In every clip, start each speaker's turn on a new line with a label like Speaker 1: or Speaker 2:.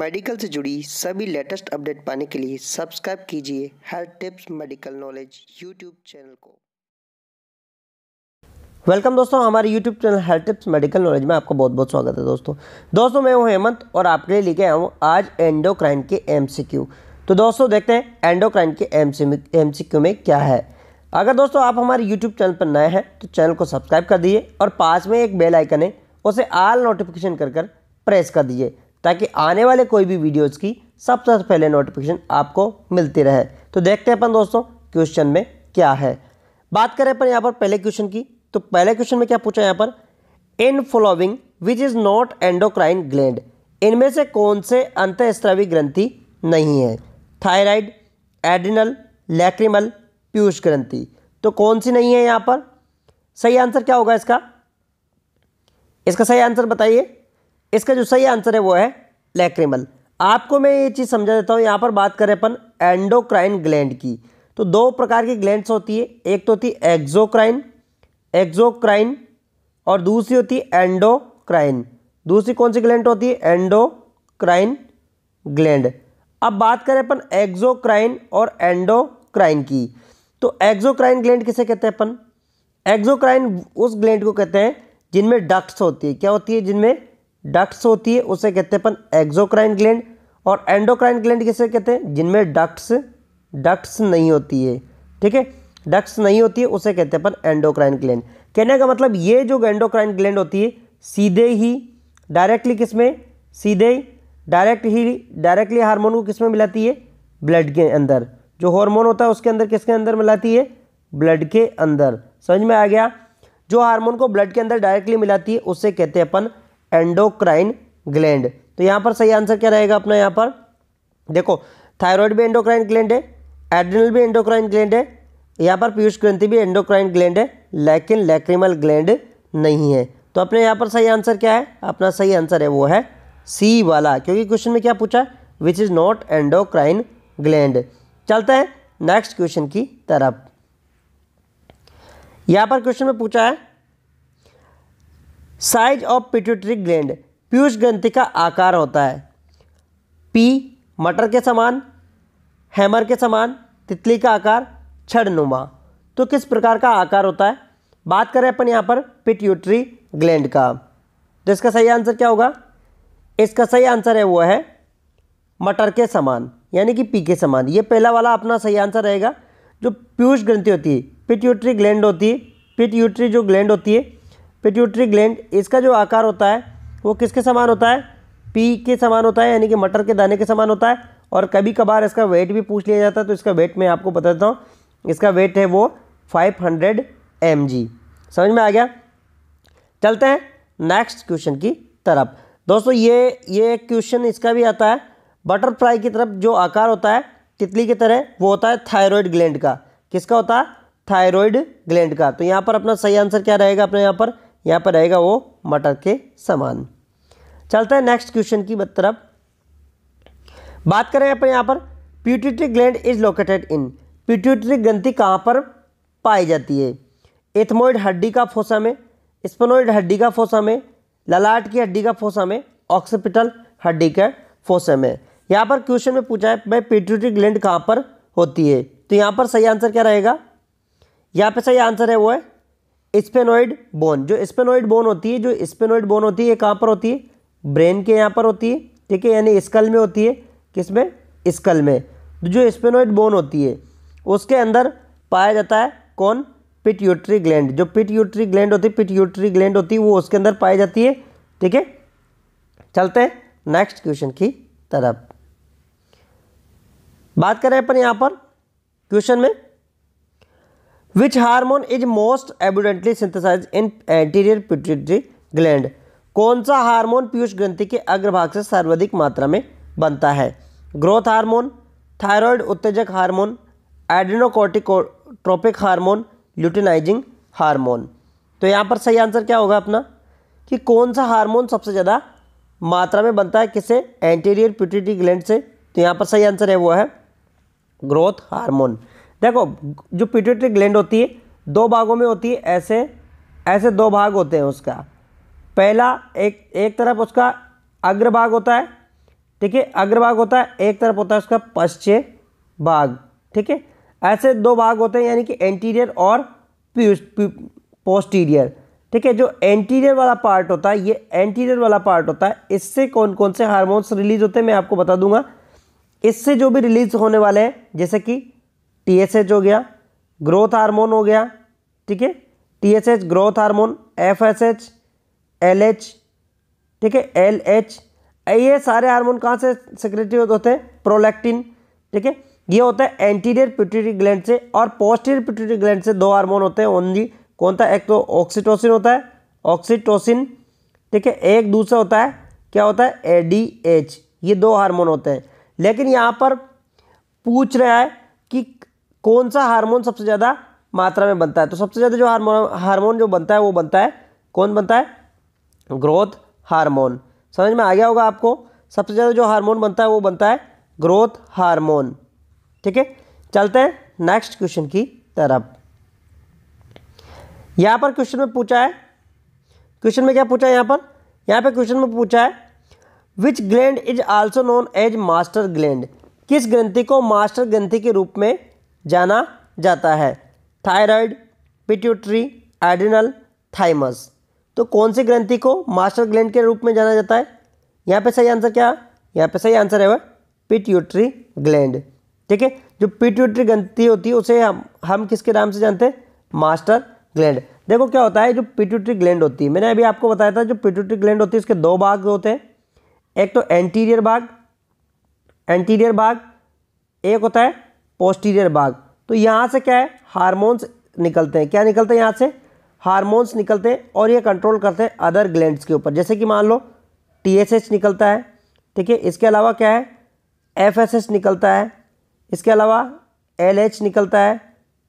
Speaker 1: medical से जुड़ी सभी लेटेस्ट अपडेट पाने के लिए सब्सक्राइब कीजिए health tips medical knowledge YouTube channel को वेलकम दोस्तों हमारे YouTube channel health tips medical knowledge में आपका बहुत बहुत स्वागत है दोस्तों दोस्तों मैं हूँ हेमंत और आपके लिए लेके आया हूँ आज एंडोक्राइन के एम तो दोस्तों देखते हैं एंडोक्राइन के एम सी में क्या है अगर दोस्तों आप हमारे यूट्यूब चैनल पर नए हैं तो चैनल को सब्सक्राइब कर दीजिए और पास में एक बेल आइकन है उसे आल नोटिफिकेशन कर कर प्रेस कर दीजिए ताकि आने वाले कोई भी वीडियोज़ की सबसे सब पहले नोटिफिकेशन आपको मिलती रहे तो देखते हैं अपन दोस्तों क्वेश्चन में क्या है बात करें अपन यहाँ पर पहले क्वेश्चन की तो पहले क्वेश्चन में क्या पूछा यहाँ पर in following which is not endocrine gland इनमें से कौन से अंतस्त्रावी ग्रंथि नहीं है थायराइड एडिनल लैक्रिमल पीयूष ग्रंथि तो कौन सी नहीं है यहाँ पर सही आंसर क्या होगा इसका इसका सही आंसर बताइए इसका जो सही आंसर है वो है लैक्रिमल आपको मैं ये चीज़ समझा देता हूँ यहाँ पर बात करें अपन एंडोक्राइन ग्लैंड की तो दो प्रकार की ग्लैंड्स होती है एक तो होती है एक्जोक्राइन एक्जोक्राइन और दूसरी होती है एंडोक्राइन दूसरी कौन सी ग्लैंड होती है एंडोक्राइन ग्लैंड अब बात करें अपन एक्जोक्राइन और एंडोक्राइन की तो एक्जोक्राइन ग्लैंड किसे कहते हैं अपन एक्जोक्राइन उस ग्लैंड को कहते हैं जिनमें डक्ट्स होती है क्या होती है जिनमें डक्ट्स होती है उसे कहते हैं अपन एक्जोक्राइन ग्लैंड और एंडोक्राइन ग्लैंड किसे कहते हैं जिनमें डक्ट्स डक्ट्स नहीं होती है ठीक है डक्ट्स नहीं होती है उसे कहते हैं अपन एंडोक्राइन ग्लैंड कहने का मतलब ये जो एंडोक्राइन ग्लैंड होती है सीधे ही डायरेक्टली किस में सीधे ही डायरेक्ट ही डायरेक्टली हार्मोन को किसमें मिलाती है ब्लड के अंदर जो हार्मोन होता है उसके अंदर किसके अंदर मिलाती है ब्लड के अंदर समझ में आ गया जो हार्मोन को ब्लड के अंदर डायरेक्टली मिलाती है उसे कहते हैं अपन एंडोक्राइन ग्लैंड तो यहाँ पर सही आंसर क्या रहेगा अपना यहाँ पर देखो थायराइड भी एंडोक्राइन ग्लैंड है एड्रिनल भी एंडोक्राइन ग्लैंड है यहाँ पर पीयूष ग्रंथि भी एंडोक्राइन ग्लैंड है लेकिन लैक्रिमल ग्लैंड नहीं है तो अपने यहाँ पर सही आंसर क्या है अपना सही आंसर है वो है सी वाला क्योंकि क्वेश्चन में क्या पूछा which is not endocrine gland चलते हैं नेक्स्ट क्वेश्चन की तरफ यहाँ पर क्वेश्चन में पूछा है साइज ऑफ पिट्यूटरी ग्लैंड पीयूष ग्रंथि का आकार होता है पी मटर के समान हैमर के समान तितली का आकार छड़नुमा तो किस प्रकार का आकार होता है बात करें अपन यहाँ पर पिट्यूटरी ग्लैंड का तो इसका सही आंसर क्या होगा इसका सही आंसर है वो है मटर के समान यानी कि पी के समान ये पहला वाला अपना सही आंसर रहेगा जो पीयूष ग्रंथि होती है पिट्यूटरी ग्लैंड होती है पिट्यूटरी जो ग्लैंड होती है पिट्यूटरी ग्लैंड इसका जो आकार होता है वो किसके समान होता है पी के समान होता है यानी कि मटर के दाने के समान होता है और कभी कभार इसका वेट भी पूछ लिया जाता है तो इसका वेट मैं आपको बता देता हूँ इसका वेट है वो 500 हंड्रेड समझ में आ गया चलते हैं नेक्स्ट क्वेश्चन की तरफ दोस्तों ये ये क्वेश्चन इसका भी आता है बटरफ्लाई की तरफ जो आकार होता है तितली की तरह वो होता है थायरॉयड ग्लैंड का किसका होता है थायरॉयड ग्लैंड का तो यहाँ पर अपना सही आंसर क्या रहेगा अपने यहाँ पर यहाँ पर रहेगा वो मटर के समान चलते हैं नेक्स्ट क्वेश्चन की तरफ बात करें अपने यहाँ पर pituitary gland is located in pituitary ग्रंथि कहाँ पर पाई जाती है एथमोइड हड्डी का फोसा में स्पनोइड हड्डी का फोसा में ललाट की हड्डी का फोसा में ऑक्सीपिटल हड्डी का फोसा में यहाँ पर क्वेश्चन में पूछा है भाई पिट्यूटरी ग्लैंड कहाँ पर होती है तो यहाँ पर सही आंसर क्या रहेगा यहाँ पर सही आंसर है वो है स्पेनोइड बोन जो स्पेनोइड बोन होती है जो स्पेनोइड बोन होती है कहाँ पर होती है ब्रेन के यहाँ पर होती है ठीक है यानी स्कल में होती है किस में स्कल में तो जो स्पेनोइड बोन होती है उसके अंदर पाया जाता है कौन पिट्यूटरी ग्लैंड जो पिट्यूटरी ग्लैंड होती है पिट्यूटरी ग्लैंड होती है वो उसके अंदर पाई जाती है ठीक है चलते हैं नेक्स्ट क्वेश्चन की तरफ बात करें अपन यहाँ पर क्वेश्चन में which hormone is most abundantly synthesize in anterior pituitary gland कौन सा हार्मोन पीयूष ग्रंथि के अग्रभाग से सर्वाधिक मात्रा में बनता है ग्रोथ हार्मोन थायरॉयड उत्तेजक hormone adrenocorticotropic hormone luteinizing hormone तो यहाँ पर सही आंसर क्या होगा अपना कि कौन सा हार्मोन सबसे ज़्यादा मात्रा में बनता है किसे एंटीरियर प्यूटिटी ग्लैंड से तो यहाँ पर सही आंसर है वो है ग्रोथ हार्मोन देखो जो पिट्यूटरी ग्लैंड होती है दो भागों में होती है ऐसे ऐसे दो भाग होते हैं उसका पहला एक एक तरफ उसका अग्रभाग होता है ठीक है अग्रभाग होता है एक तरफ होता है उसका पश्चिम भाग ठीक है ऐसे दो भाग होते हैं यानी कि एंटीरियर और पोस्टीरियर ठीक है जो एंटीरियर वाला पार्ट होता है ये एंटीरियर वाला पार्ट होता है इससे कौन कौन से हार्मोन्स रिलीज होते हैं मैं आपको बता दूंगा इससे जो भी रिलीज होने वाले हैं जैसे कि एच हो गया ग्रोथ हार्मोन हो गया ठीक है H growth hormone L H ठीक है एच ये सारे हार्मोन कहाँ से सिक्रेटरी होते हैं प्रोलैक्टिन ठीक है ये होता है एंटीरियर पिट्यूटरी ग्लैंड से और पोस्टीरियर पिट्यूटरी ग्लैंड से दो हार्मोन होते हैं ओनली कौन था एक तो ऑक्सीटोसिन होता है ऑक्सीटोसिन ठीक है एक दूसरा होता है क्या होता है एडीएच ये दो हार्मोन होते हैं लेकिन यहाँ पर पूछ रहा है कि कौन सा हार्मोन सबसे ज़्यादा मात्रा में बनता है तो सबसे ज़्यादा जो हार्मोन हार्मोन जो बनता है वो बनता है कौन बनता है ग्रोथ हार्मोन समझ में आ गया होगा आपको सबसे ज़्यादा जो हार्मोन बनता है वो बनता है ग्रोथ हार्मोन ठीक है चलते हैं नेक्स्ट क्वेश्चन की तरफ यहाँ पर क्वेश्चन में पूछा है क्वेश्चन में क्या पूछा है यहाँ पर यहाँ पे क्वेश्चन में पूछा है which gland is also known as master gland किस ग्रंथि को मास्टर ग्रंथि के रूप में जाना जाता है थायराइड पिट्यूटरी एडिनल थाइमस तो कौन सी ग्रंथि को मास्टर ग्लैंड के रूप में जाना जाता है यहाँ पे सही आंसर क्या यहाँ पे सही आंसर है वह पिट्यूटरी ग्लैंड ठीक है जो पिट्यूटरी ग्रंथि होती है उसे हम हम किसके नाम से जानते हैं मास्टर ग्लैंड देखो क्या होता है जो पिट्यूटरी ग्लैंड होती है मैंने अभी आपको बताया था जो पिट्यूटरी ग्लैंड होती है उसके दो भाग होते हैं एक तो एंटीरियर भाग एंटीरियर भाग एक होता है पोस्टीरियर भाग तो यहाँ से क्या है हारमोन्स निकलते हैं क्या निकलते हैं यहाँ से हारमोन्स निकलते हैं और ये कंट्रोल करते हैं अदर ग्लैंड के ऊपर जैसे कि मान लो टी निकलता है ठीक है इसके अलावा क्या है एफ निकलता है इसके अलावा एल निकलता है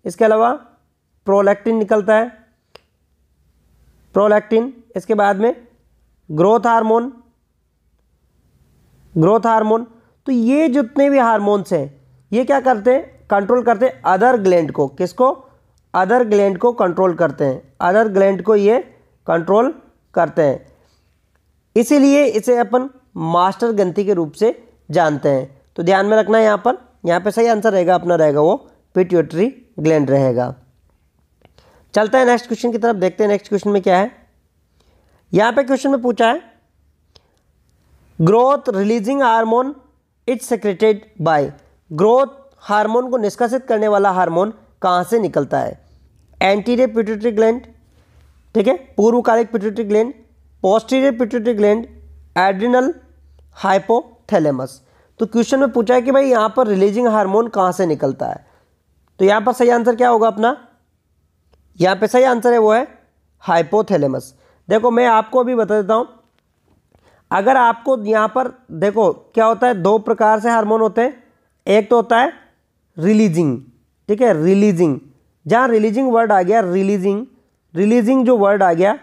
Speaker 1: इसके अलावा प्रोलैक्टिन निकलता है प्रोलैक्टिन इसके बाद में ग्रोथ हार्मोन ग्रोथ हार्मोन तो ये जितने भी हार्मोन्स हैं ये क्या करते हैं कंट्रोल करते हैं अदर ग्लैंड को किसको अदर ग्लैंड को कंट्रोल करते हैं अदर ग्लैंड को ये कंट्रोल करते हैं इसीलिए इसे अपन मास्टर ग्रंथि के रूप से जानते हैं तो ध्यान में रखना है यहाँ पर यहाँ पे सही आंसर रहेगा अपना रहेगा वो पिट्यूटरी ग्लैंड रहेगा चलता है नेक्स्ट क्वेश्चन की तरफ देखते हैं नेक्स्ट क्वेश्चन में क्या है यहाँ पे क्वेश्चन में पूछा है growth releasing hormone it's secreted by growth hormone को निष्कासित करने वाला हार्मोन कहाँ से निकलता है एंटीरियर पिट्यूटरी ग्लैंड ठीक है पूर्वकालिक pituitary gland posterior pituitary gland adrenal hypothalamus तो क्वेश्चन में पूछा है कि भाई यहाँ पर रिलीजिंग हार्मोन कहाँ से निकलता है तो यहाँ पर सही आंसर क्या होगा अपना यहाँ पर सही आंसर है वो है हाइपोथैलेमस देखो मैं आपको अभी बता देता हूँ अगर आपको यहाँ पर देखो क्या होता है दो प्रकार से हार्मोन होते हैं एक तो होता है रिलीजिंग ठीक है रिलीजिंग जहाँ रिलीजिंग वर्ड आ गया रिलीजिंग रिलीजिंग जो वर्ड आ गया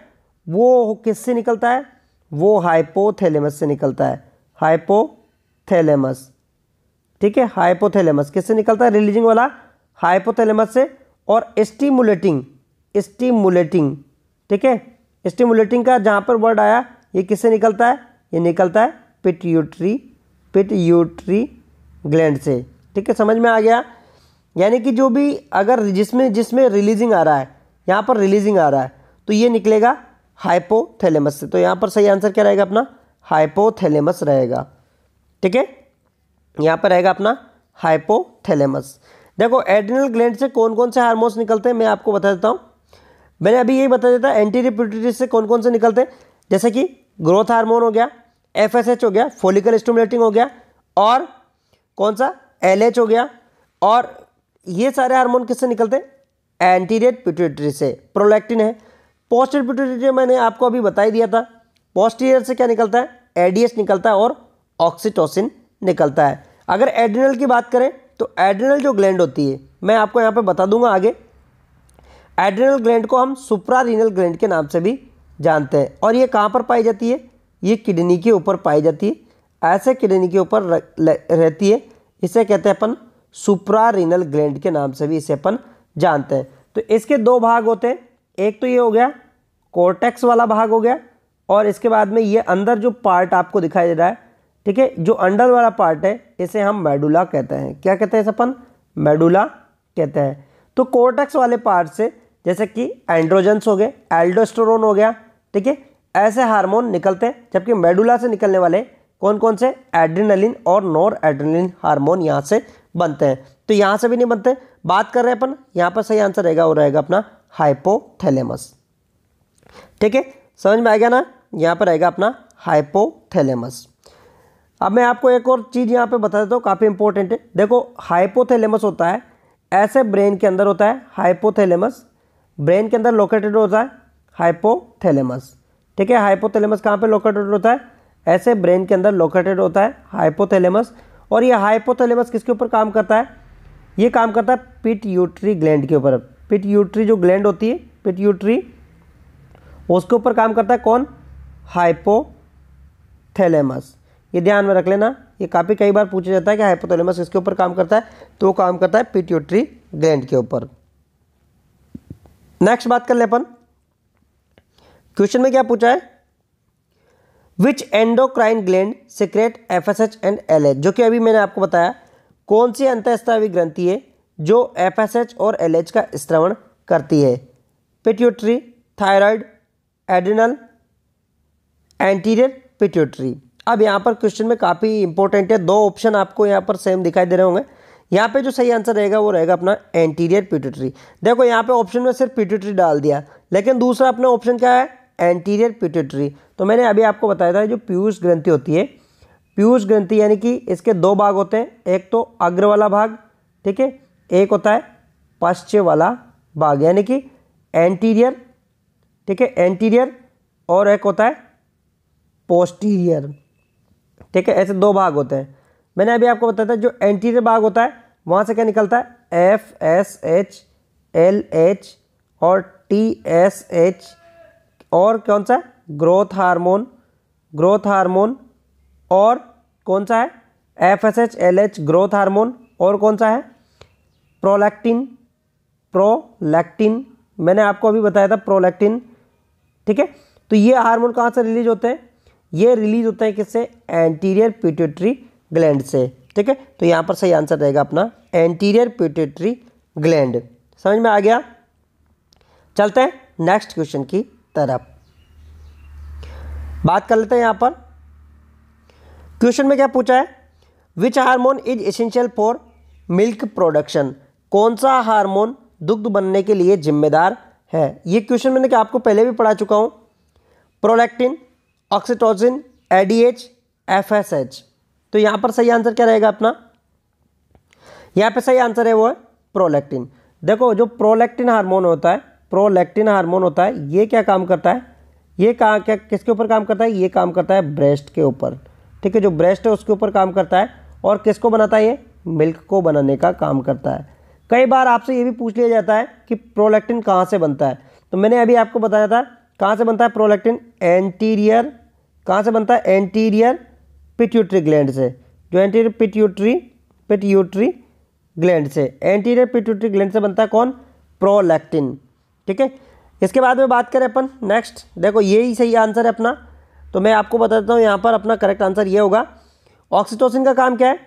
Speaker 1: वो किससे निकलता है वो हाइपोथैलेमस से निकलता है हाइपोथैलेमस ठीक है हाइपोथैलेमस किससे निकलता है रिलीजिंग वाला हाइपोथैलेमस से और स्टीमुलेटिंग स्टीमुलेटिंग ठीक है स्टीमुलेटिंग का जहाँ पर वर्ड आया ये किससे निकलता है ये निकलता है पिट्यूटरी पिट्यूटरी ग्लैंड से ठीक है समझ में आ गया यानी कि जो भी अगर जिसमें जिसमें रिलीजिंग आ रहा है यहाँ पर रिलीजिंग आ रहा है तो ये निकलेगा हाइपोथैलेमस से तो यहाँ पर सही आंसर क्या रहेगा अपना हाइपोथैलेमस रहेगा ठीक है यहाँ पर रहेगा अपना हाइपोथैलेमस देखो एडिनल ग्लैंड से कौन कौन से हार्मोन्स निकलते हैं मैं आपको बता देता हूँ मैंने अभी यही बता देता एंटी रिप्यूटरी से कौन कौन से निकलते हैं जैसे कि ग्रोथ हार्मोन हो गया एफ हो गया फोलिकल स्टूमुलेटिंग हो गया और कौन सा एल हो गया और ये सारे हार्मोन किससे निकलते हैं एंटीरियर पिट्यूटरी से प्रोलैक्टिन है पोस्टर पिट्यूटरी मैंने आपको अभी बता ही दिया था पोस्टीरियर से क्या निकलता है एडीएस निकलता है और ऑक्सीटोसिन निकलता है अगर एड्रिनल की बात करें तो एड्रिनल जो ग्लैंड होती है मैं आपको यहाँ पर बता दूंगा आगे एड्रिनल ग्लैंड को हम सुप्रारीनल ग्लैंड के नाम से भी जानते हैं और ये कहाँ पर पाई जाती है ये किडनी के ऊपर पाई जाती है ऐसे किडनी के ऊपर रहती है इसे कहते हैं अपन रिनल ग्लैंड के नाम से भी इसे अपन जानते हैं तो इसके दो भाग होते हैं एक तो ये हो गया कोर्टेक्स वाला भाग हो गया और इसके बाद में ये अंदर जो पार्ट आपको दिखाई दे रहा है ठीक है जो अंडर वाला पार्ट है इसे हम मेडुला कहते हैं क्या कहते हैं इसे अपन मेडुला कहते हैं तो कोर्टेक्स वाले पार्ट से जैसे कि एंड्रोजन्स हो गए एल्डोस्टोरोन हो गया ठीक है ऐसे हार्मोन निकलते हैं जबकि मेडुला से निकलने वाले कौन कौन से एड्रीनलिन और नॉर एड्रीनलिन हार्मोन यहाँ से बनते हैं तो यहाँ से भी नहीं बनते बात कर रहे हैं अपन यहाँ पर सही आंसर रहेगा वो रहेगा अपना हाइपोथैलेमस ठीक है समझ में आएगा ना यहाँ पर रहेगा अपना हाइपोथैलेमस अब मैं आपको एक और चीज़ यहाँ पे बता देता हूँ काफ़ी इंपॉर्टेंट है देखो हाइपोथैलेमस होता है ऐसे ब्रेन के अंदर होता है हाइपोथैलेमस ब्रेन के अंदर लोकेटेड होता है हाइपोथैलेमस ठीक है हाइपोथैलेमस कहाँ पे लोकेटेड होता है ऐसे ब्रेन के अंदर लोकेटेड होता है हाइपोथैलेमस और ये हाइपोथैलेमस किसके ऊपर काम करता है ये काम करता है पिट यूट्री ग्लैंड के ऊपर पिट यूट्री जो ग्लैंड होती है पिट यूट्री उसके ऊपर काम करता है कौन हाइपोथैलेमस ये ध्यान में रख लेना ये काफ़ी कई बार पूछा जाता है कि हाइपोथैलेमस किसके ऊपर काम करता है तो काम करता है पिट्यूटरी ग्लैंड के ऊपर नेक्स्ट बात कर ले अपन क्वेश्चन में क्या पूछा है which endocrine gland secrete F S H and L H जो कि अभी मैंने आपको बताया कौन सी अंतस्त्रावी ग्रंथि है जो एफ एस एच और एल एच का स्त्रवण करती है pituitary thyroid adrenal anterior pituitary अब यहाँ पर क्वेश्चन में काफ़ी इंपॉर्टेंट है दो ऑप्शन आपको यहाँ पर सेम दिखाई दे रहे होंगे यहाँ पे जो सही आंसर रहेगा वो रहेगा अपना एंटीरियर पिट्यूटरी देखो यहाँ पे ऑप्शन में सिर्फ पिट्यूटरी डाल दिया लेकिन दूसरा अपना ऑप्शन क्या है एंटीरियर पिट्यूटरी तो मैंने अभी आपको बताया था जो पीयूष ग्रंथि होती है पीयूष ग्रंथि यानी कि इसके दो भाग होते हैं एक तो अग्र वाला भाग ठीक है एक होता है पश्चिम वाला भाग यानी कि एंटीरियर ठीक है एंटीरियर और एक होता है पोस्टीरियर ठीक है ऐसे दो भाग होते हैं मैंने अभी आपको बताया था जो एंटीरियर भाग होता है वहाँ से क्या निकलता है F S H L H और टी एस एच और कौन सा ग्रोथ हार्मोन ग्रोथ हार्मोन और कौन सा है F S H L H growth hormone और कौन सा है प्रोलैक्टिन प्रोलैक्टिन मैंने आपको अभी बताया था प्रोलैक्टिन ठीक है तो ये हार्मोन कहाँ से रिलीज होते हैं ये रिलीज होते हैं किससे एंटीरियर पिट्यूटरी ग्लैंड से ठीक है तो यहाँ पर सही आंसर रहेगा अपना एंटीरियर पिट्यूटरी ग्लैंड समझ में आ गया चलते हैं नेक्स्ट क्वेश्चन की तरफ बात कर लेते हैं यहाँ पर क्वेश्चन में क्या पूछा है which hormone is essential for milk production कौन सा हार्मोन दुग्ध बनने के लिए जिम्मेदार है ये क्वेश्चन मैंने आपको पहले भी पढ़ा चुका हूँ प्रोलैक्टिन ऑक्सीटोजिन एडीएच एच तो यहाँ पर सही आंसर क्या रहेगा अपना यहाँ पे सही आंसर है वो है प्रोलैक्टिन देखो जो प्रोलैक्टिन हार्मोन होता है प्रोलैक्टिन हार्मोन होता है ये क्या काम करता है ये कहाँ क्या किसके ऊपर काम करता है ये काम करता है ब्रेस्ट के ऊपर ठीक है जो ब्रेस्ट है उसके ऊपर काम करता है और किसको बनाता है ये मिल्क को बनाने का काम करता है कई बार आपसे ये भी पूछ लिया जाता है कि प्रोलेक्टिन कहाँ से बनता है तो मैंने अभी आपको बताया था कहाँ से बनता है प्रोलेक्टिन एंटीरियर कहाँ से बनता है एंटीरियर पिट्यूट्री ग्लैंड से जो एंटीरियर पिट्यूट्री पिट्यूट्री ग्लैंड से एंटीरियर पिट्यूट्री ग्लैंड से बनता है कौन प्रोलैक्टिन ठीक है इसके बाद में बात करें अपन नेक्स्ट देखो ये ही सही आंसर है अपना तो मैं आपको बता देता हूँ यहाँ पर अपना करेक्ट आंसर ये होगा ऑक्सीटोसिन का काम क्या है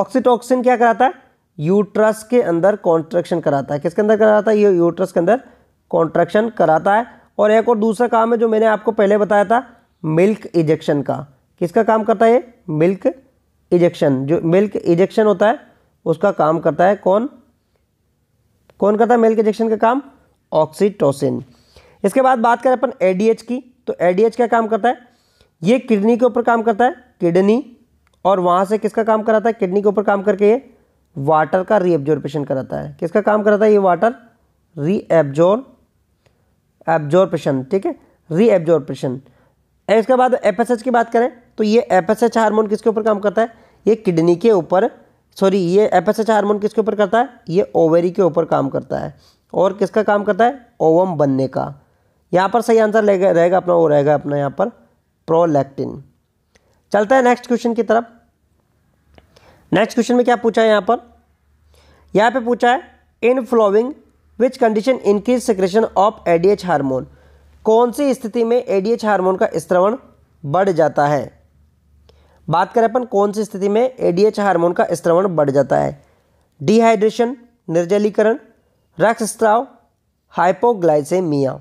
Speaker 1: ऑक्सीटोक्सिन क्या कराता है यूट्रस के अंदर कॉन्ट्रेक्शन कराता है किसके अंदर कराता है ये यूट्रस के अंदर कॉन्ट्रेक्शन कराता है और एक और दूसरा काम है जो मैंने आपको पहले बताया था मिल्क इजेक्शन का किसका काम करता है ये मिल्क इजेक्शन जो मिल्क इजेक्शन होता है उसका काम करता है कौन कौन करता है मिल्क इजेक्शन का काम ऑक्सीटोसिन इसके बाद बात करें अपन एडीएच की तो एडीएच क्या काम करता है ये किडनी के ऊपर काम करता है किडनी और वहाँ से किसका काम कराता है किडनी के ऊपर काम करके ये वाटर का रीएब्जॉर्बेशन कराता है किसका काम कराता है ये वाटर रीएब्जॉर्ब एब्जॉर्बेशन ठीक है रीएब्जॉर्बेशन इसके बाद एच की बात करें तो ये एच हारमोन किसके ऊपर काम करता है ये किडनी के ऊपर सॉरी ये एच हारमोन किसके ऊपर करता है ये ओवेरी के ऊपर काम करता है और किसका काम करता है ओवम बनने का यहाँ पर सही आंसर रहेगा अपना वो रहेगा अपना यहाँ पर प्रोलैक्टिन चलता है नेक्स्ट क्वेश्चन की तरफ नेक्स्ट क्वेश्चन में क्या पूछा है यहाँ पर यहाँ पे पूछा है in following which condition increase secretion of ADH hormone कौन सी स्थिति में एडीएच हार्मोन का स्त्रवण बढ़ जाता है बात करें अपन कौन सी स्थिति में एडीएच हार्मोन का स्त्रवण बढ़ जाता है डिहाइड्रेशन निर्जलीकरण रक्त स्त्राव हाइपोग्लाइसेमिया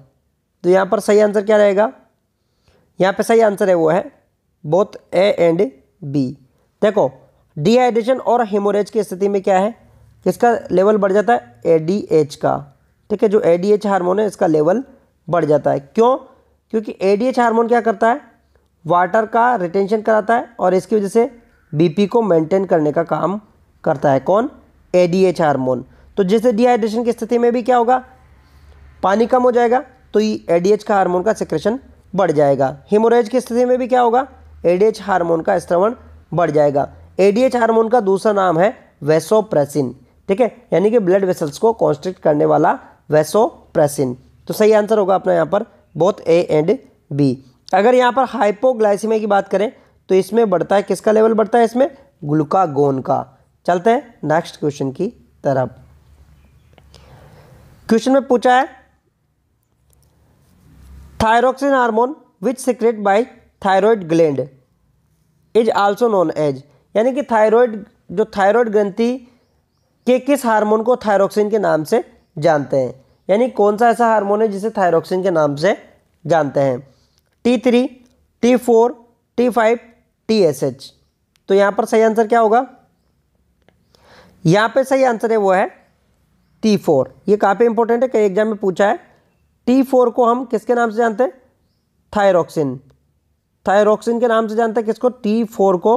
Speaker 1: तो यहाँ पर सही आंसर क्या रहेगा यहाँ पे सही आंसर है वो है बोथ ए एंड बी देखो डिहाइड्रेशन और हेमोरेज की स्थिति में क्या है किसका लेवल बढ़ जाता है एडीएच का ठीक है जो एडीएच हार्मोन है इसका लेवल बढ़ जाता है क्यों क्योंकि एडीएच हार्मोन क्या करता है वाटर का रिटेंशन कराता है और इसकी वजह से बीपी को मेंटेन करने का काम करता है कौन एडीएच हार्मोन तो जैसे डिहाइड्रेशन की स्थिति में भी क्या होगा पानी कम हो जाएगा तो ये एडीएच का हार्मोन का सिक्रेशन बढ़ जाएगा हिमोरेज की स्थिति में भी क्या होगा एडीएच हार्मोन का स्त्रवण बढ़ जाएगा एडीएच हार्मोन का दूसरा नाम है वेसोप्रेसिन ठीक है यानी कि ब्लड वेसल्स को कॉन्स्ट्रिक्ट करने वाला वेसोप्रेसिन तो सही आंसर होगा अपना यहाँ पर बोथ ए एंड बी अगर यहाँ पर हाइपोग्लाइसीमिया की बात करें तो इसमें बढ़ता है किसका लेवल बढ़ता है इसमें ग्लूकागोन का चलते हैं नेक्स्ट क्वेश्चन की तरफ क्वेश्चन में पूछा है thyroxine hormone which secrete by thyroid gland is also known as यानी कि थायरॉयड जो थायरॉयड ग्रंथि के किस हार्मोन को थायरोक्सिन के नाम से जानते हैं यानी कौन सा ऐसा हार्मोन है जिसे थायरोक्सिन के नाम से जानते हैं T three T four T five T S H तो यहाँ पर सही आंसर क्या होगा यहाँ पे सही आंसर है वो है टी फोर ये काफ़ी इंपॉर्टेंट है कई एग्जाम में पूछा है टी फोर को हम किसके नाम से जानते हैं थायरोक्सिन थायरोक्सिन के नाम से जानते हैं किसको टी फोर को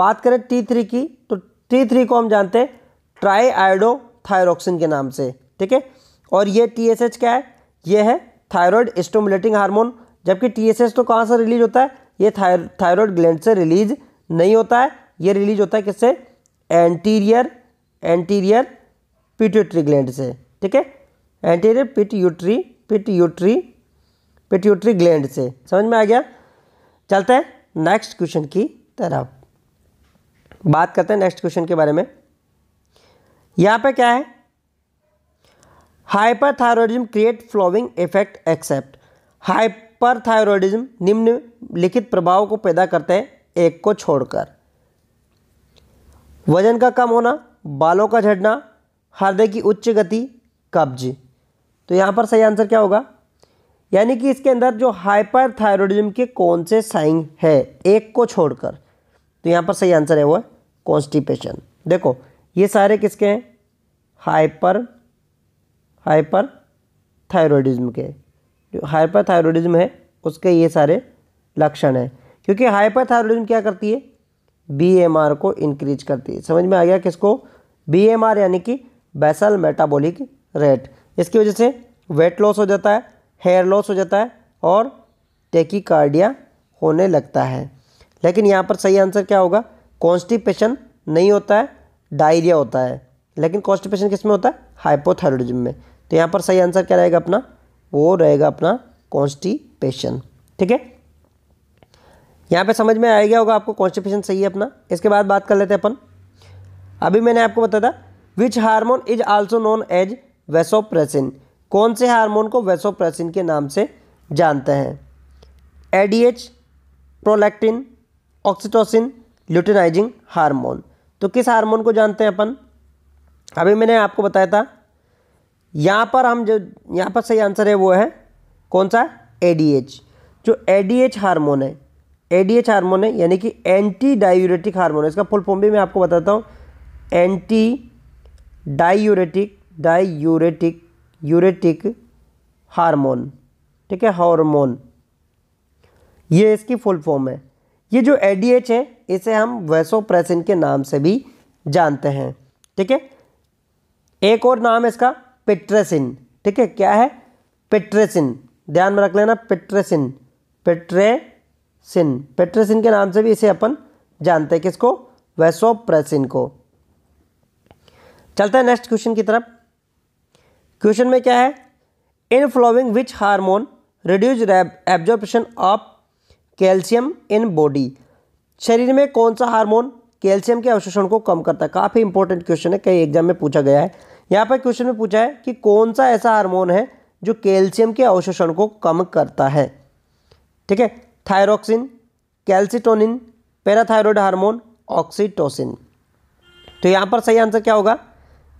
Speaker 1: बात करें टी थ्री की तो टी थ्री को हम जानते हैं ट्राई आयोडो थायरोक्सिन के नाम से ठीक है और ये टी एस एच क्या है ये है थायरॉयड स्टोमुलेटिंग हार्मोन जबकि टी एस एच तो कहाँ से रिलीज होता है ये थायरॉयड ग्लैंड से रिलीज नहीं होता है ये रिलीज होता है किससे एंटीरियर एंटीरियर पिट्यूटरी ग्लैंड से ठीक है anterior pituitary pituitary pituitary gland से समझ में आ गया चलते हैं नेक्स्ट क्वेश्चन की तरफ बात करते हैं नेक्स्ट क्वेश्चन के बारे में यहाँ पे क्या है hyperthyroidism create following effect except hyperthyroidism लिखित प्रभाव को पैदा करते हैं एक को छोड़कर वजन का कम होना बालों का झड़ना हृदय की उच्च गति कब्ज तो यहाँ पर सही आंसर क्या होगा यानी कि इसके अंदर जो हाइपरथायरॉयडिज्म के कौन से साइन है एक को छोड़कर तो यहाँ पर सही आंसर है वो है कॉन्स्टिपेशन देखो ये सारे किसके हैं हाइपर हाइपर थायरॉयडिज्म के जो हाइपर थायरॉयडिज्म है उसके ये सारे लक्षण हैं क्योंकि हाइपर थायरॉयडिज्म क्या करती है बीएमआर को इंक्रीज करती है समझ में आ गया किसको बीएमआर यानी कि बेसल मेटाबॉलिक रेट इसकी वजह से वेट लॉस हो जाता है हेयर लॉस हो जाता है और टेकिकार्डिया होने लगता है लेकिन यहाँ पर सही आंसर क्या होगा कॉन्स्टिपेशन नहीं होता है डायरिया होता है लेकिन कॉन्स्टिपेशन किस में होता है हाइपोथायरॉयडिज्म में तो यहाँ पर सही आंसर क्या रहेगा अपना वो रहेगा अपना कॉन्स्टिपेशन ठीक है यहाँ पे समझ में आ गया होगा आपको कॉन्स्टिपेशन सही है अपना इसके बाद बात कर लेते हैं अपन अभी मैंने आपको बताया था which hormone is also known as vasopressin कौन से हार्मोन को वेसोप्रेसिन के नाम से जानते हैं ADH prolactin oxytocin luteinizing hormone तो किस हार्मोन को जानते हैं अपन अभी मैंने आपको बताया था यहाँ पर हम जो यहाँ पर सही आंसर है वो है कौन सा एडीएच जो एडीएच हार्मोन है एडीएच हार्मोन है यानी कि एंटी डायूरेटिक हार्मोन है इसका फुल फॉर्म भी मैं आपको बताता हूँ anti diuretic diuretic uretic hormone ठीक है हार्मोन ये इसकी फुल फॉर्म है ये जो एडीएच है इसे हम वैसोप्रेसिन के नाम से भी जानते हैं ठीक है एक और नाम है इसका पिट्रेसिन ठीक है क्या है पिट्रेसिन ध्यान में रख लेना पिट्रेसिन पिट्रेसिन पेट्रेसिन के नाम से भी इसे अपन जानते हैं किसको वैसोप्रेसिन को चलते हैं नेक्स्ट क्वेश्चन की तरफ क्वेश्चन में क्या है in following which hormone reduce absorption of calcium in body शरीर में कौन सा हार्मोन कैल्शियम के अवशोषण को कम करता है काफ़ी इंपॉर्टेंट क्वेश्चन है कई एग्जाम में पूछा गया है यहाँ पर क्वेश्चन में पूछा है कि कौन सा ऐसा हार्मोन है जो कैल्शियम के अवशोषण को कम करता है ठीक है thyroxine calcitonin parathyroid hormone oxytocin तो यहाँ पर सही आंसर क्या होगा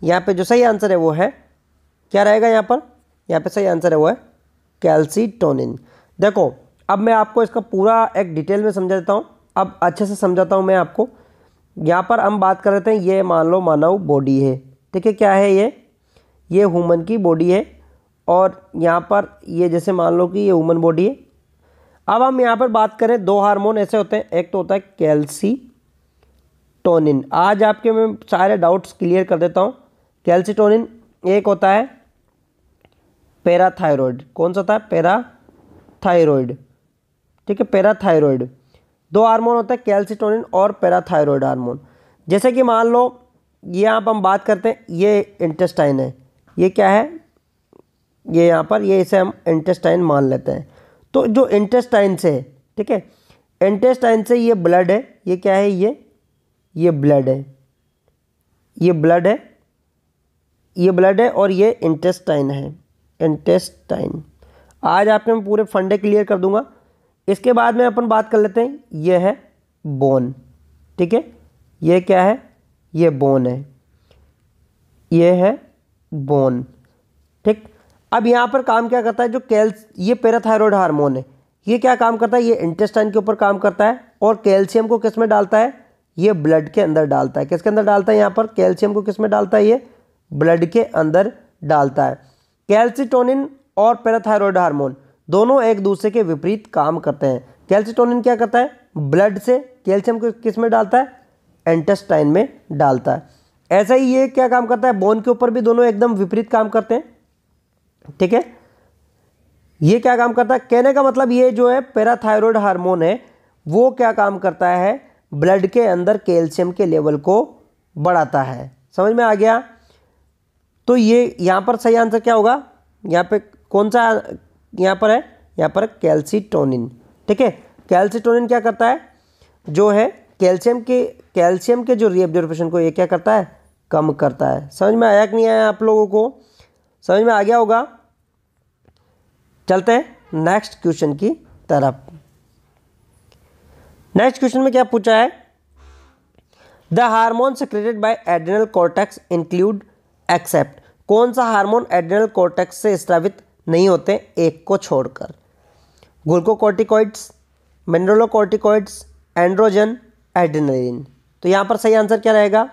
Speaker 1: यहाँ पे जो सही आंसर है वो है क्या रहेगा यहाँ पर यहाँ पे सही आंसर है वो है कैल्सीटोनिन देखो अब मैं आपको इसका पूरा एक डिटेल में समझा देता हूँ अब अच्छे से समझाता हूँ मैं आपको यहाँ पर हम बात कर रहे थे ये मान लो मानव बॉडी है ठीक है क्या है ये ये ह्यूमन की बॉडी है और यहाँ पर ये जैसे मान लो कि ये ह्यूमन बॉडी है अब हम यहाँ पर बात करें दो हार्मोन ऐसे होते हैं एक तो होता है कैल्सी टोनिन आज आपके मैं सारे डाउट्स क्लियर कर देता हूँ कैल्सिटोनिन एक होता है पैराथायरॉयड कौन सा होता है पैराथायरॉयड ठीक है पैराथायरॉयड दो हार्मोन होता है कैल्सिटोनिन और पैराथायरॉयड हार्मोन जैसे कि मान लो ये यहाँ पर हम बात करते हैं ये इंटेस्टाइन है ये क्या है ये यहाँ पर ये इसे हम इंटेस्टाइन मान लेते हैं तो जो इंटेस्टाइन से ठीक है इंटेस्टाइन से ये ब्लड है ये क्या है ये ये ब्लड है ये ब्लड है ये ब्लड है और ये इंटेस्टाइन है इंटेस्टाइन आज आपके मैं पूरे फंडे क्लियर कर दूंगा इसके बाद में अपन बात कर लेते हैं ये है बोन ठीक है ये क्या है ये बोन है ये है बोन ठीक अब यहाँ पर काम क्या करता है जो कैल्स ये पेराथायरॉयड हार्मोन है ये क्या काम करता है ये इंटेस्टाइन के ऊपर काम करता है और कैल्शियम को किस में डालता है ये ब्लड के अंदर डालता है किसके अंदर डालता है यहाँ पर कैल्शियम को किस में डालता है ये ब्लड के अंदर डालता है कैल्सिटोनिन और पैराथायरॉयड हार्मोन दोनों एक दूसरे के विपरीत काम करते हैं कैल्सिटोनिन क्या करता है ब्लड से कैल्शियम को किस में डालता है एंटेस्टाइन में डालता है ऐसा ही ये क्या काम करता है बोन के ऊपर भी दोनों एकदम विपरीत काम करते हैं ठीक है ये क्या काम करता है कहने का मतलब ये जो है पैराथायरॉयड हार्मोन है वो क्या काम करता है ब्लड के अंदर कैल्शियम के लेवल को बढ़ाता है समझ में आ गया तो ये यहाँ पर सही आंसर क्या होगा यहाँ पे कौन सा यहाँ पर है यहाँ पर कैल्सीटोनिन ठीक है कैल्सीटोनिन क्या करता है जो है कैल्शियम के कैल्शियम के जो रीएब्जॉर्बेशन को ये क्या करता है कम करता है समझ में आया कि नहीं आया आप लोगों को समझ में आ गया होगा चलते हैं नेक्स्ट क्वेश्चन की तरफ नेक्स्ट क्वेश्चन में क्या पूछा है the hormone secreted by adrenal cortex include except कौन सा हार्मोन एड्रेनल कोर्टेक्स से स्थापित नहीं होते एक को छोड़कर ग्लूकोकोर्टिकॉइड्स मिनरलोकोर्टिकॉइड्स एंड्रोजन एड्रेनलिन तो यहाँ पर सही आंसर क्या रहेगा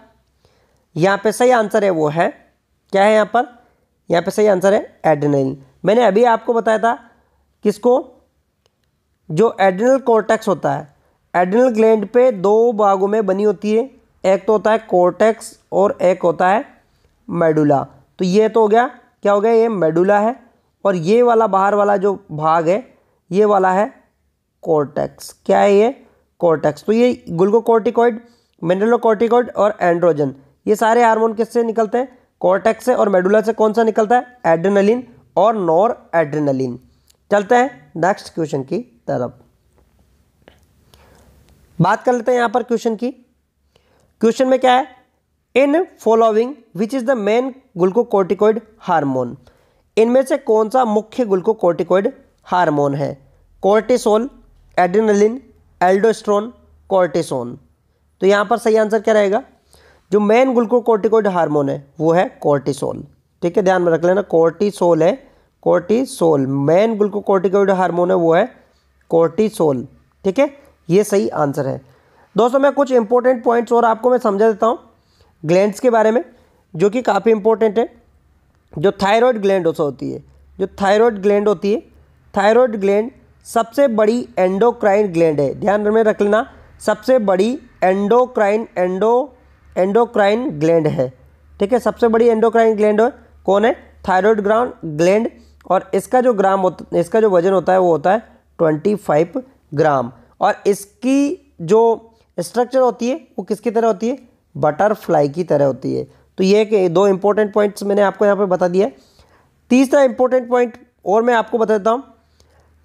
Speaker 1: यहाँ पे सही आंसर है वो है क्या है यहाँ पर यहाँ पे सही आंसर है एड्रेनलिन मैंने अभी आपको बताया था किसको जो एड्रेनल कोर्टेक्स होता है एड्रेनल ग्लैंड पे दो भागों में बनी होती है एक तो होता है कोर्टेक्स और एक होता है मेडुला तो ये तो हो गया क्या हो गया ये मेडुला है और ये वाला बाहर वाला जो भाग है ये वाला है कॉर्टेक्स क्या है ये कॉर्टेक्स तो ये ग्लूकोकॉर्टिकॉइड मिनरलोकॉर्टिकॉइड और एंड्रोजन ये सारे हार्मोन किससे निकलते हैं कॉर्टेक्स से और मेडुला से कौन सा निकलता है एड्रेनलिन और नॉर एड्रेनलिन चलते हैं नेक्स्ट क्वेश्चन की तरफ बात कर लेते हैं यहाँ पर क्वेश्चन की क्वेश्चन में क्या है in following which is the main glucocorticoid hormone इनमें से कौन सा मुख्य ग्लूकोकोर्टिकोइड हार्मोन है कोर्टिसोल एड्रेनलिन एल्डोस्ट्रोन कोर्टिसोन तो यहां पर सही आंसर क्या रहेगा जो मेन ग्लूकोकोर्टिकोइड हार्मोन है वो है कोर्टिसोल ठीक है ध्यान में रख लेना कोर्टिसोल है कोर्टिसोल मेन ग्लूकोकोर्टिकोइड हार्मोन है वो है कोर्टिसोल ठीक है ये सही आंसर है दोस्तों मैं कुछ इंपॉर्टेंट पॉइंट्स और आपको मैं समझा देता हूँ ग्लैंड्स के बारे में जो कि काफ़ी इंपॉर्टेंट है जो थायराइड ग्लैंड होती है जो थायराइड ग्लैंड होती है थायराइड ग्लैंड सबसे बड़ी एंडोक्राइन ग्लैंड है ध्यान में रख लेना सबसे बड़ी एंडोक्राइन एंडो एंडोक्राइन ग्लैंड है ठीक है सबसे बड़ी एंडोक्राइन ग्लैंड है कौन है थायराइड ग्राउंड ग्लैंड और इसका जो ग्राम होता इसका जो वजन होता है वो होता है ट्वेंटी फाइव ग्राम और इसकी जो स्ट्रक्चर होती है वो किसकी तरह होती है बटरफ्लाई की तरह होती है तो ये कि दो इंपॉर्टेंट पॉइंट्स मैंने आपको यहाँ पर बता दिया तीसरा इंपॉर्टेंट पॉइंट और मैं आपको बता देता हूँ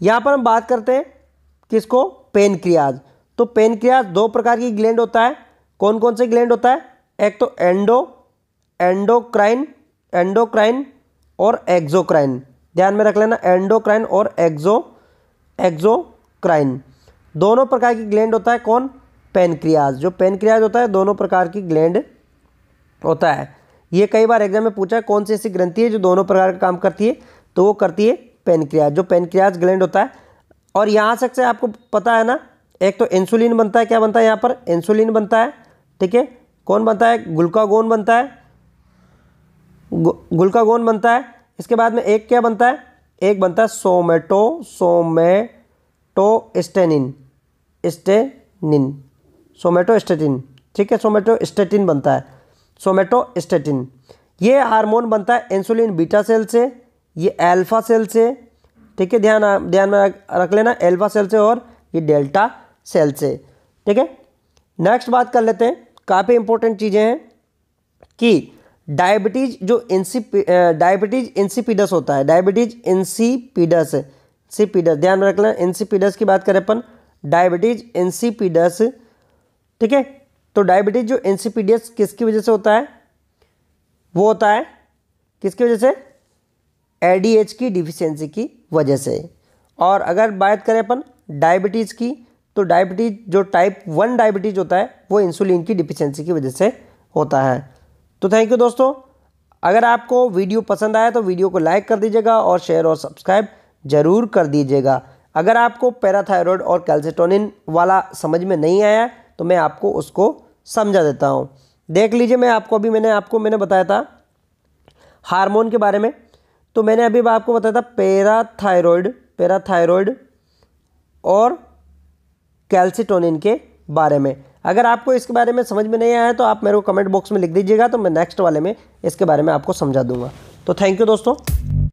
Speaker 1: यहाँ पर हम बात करते हैं किसको पेनक्रियाज तो पेनक्रियाज दो प्रकार की ग्लैंड होता है कौन कौन से ग्लैंड होता है एक तो एंडो एंडोक्राइन एंडोक्राइन और एक्जोक्राइन ध्यान में रख लेना एंडोक्राइन और एक्जो एक्जोक्राइन दोनों प्रकार की ग्लैंड होता है कौन पेनक्रियाज जो पेनक्रियाज होता है दोनों प्रकार की ग्लैंड होता है ये कई बार एग्जाम में पूछा है कौन सी ऐसी ग्रंथि है जो दोनों प्रकार का काम करती है तो वो करती है पेनक्रियाज जो पेनक्रियाज ग्लैंड होता है और यहाँ सबसे आपको पता है ना एक तो इंसुलिन बनता है क्या बनता है यहाँ पर इंसुलिन बनता है ठीक है कौन बनता है ग्लूकागोन बनता है ग्लूकागोन बनता है इसके बाद में एक क्या बनता है एक बनता है somato somatostatin statin somatostatin ठीक है सोमेटो स्टेटिन बनता है सोमेटो स्टेटिन ये हार्मोन बनता है इंसुलिन बीटा सेल से ये एल्फा सेल से ठीक है ध्यान ध्यान में रख लेना एल्फा सेल से और ये डेल्टा सेल से ठीक है नेक्स्ट बात कर लेते हैं काफ़ी इंपॉर्टेंट चीज़ें हैं कि डायबिटीज जो इंसिप डायबिटीज इंसिपिडस होता है डायबिटीज इंसीपीडस सीपीडस ध्यान में रख लेना इंसिपिडस की बात करें अपन डायबिटीज इंसीपीडस ठीक है तो डायबिटीज जो एनसीपीडीएस किसकी वजह से होता है वो होता है किसकी वजह से एडीएच की डिफिशियंसी की वजह से और अगर बात करें अपन डायबिटीज़ की तो डायबिटीज जो टाइप वन डायबिटीज होता है वो इंसुलिन की डिफिशियंसी की वजह से होता है तो थैंक यू दोस्तों अगर आपको वीडियो पसंद आया तो वीडियो को लाइक कर दीजिएगा और शेयर और सब्सक्राइब ज़रूर कर दीजिएगा अगर आपको पैराथायरॉयड और कैल्सिटोनिन वाला समझ में नहीं आया तो मैं आपको उसको समझा देता हूँ देख लीजिए मैं आपको अभी मैंने आपको मैंने बताया था हार्मोन के बारे में तो मैंने अभी आपको बताया था पैराथायरॉयड पैराथायरॉयड और कैल्सिटोनिन के बारे में अगर आपको इसके बारे में समझ में नहीं आया तो आप मेरे को कमेंट बॉक्स में लिख दीजिएगा तो मैं नेक्स्ट वाले में इसके बारे में आपको समझा दूंगा तो थैंक यू दोस्तों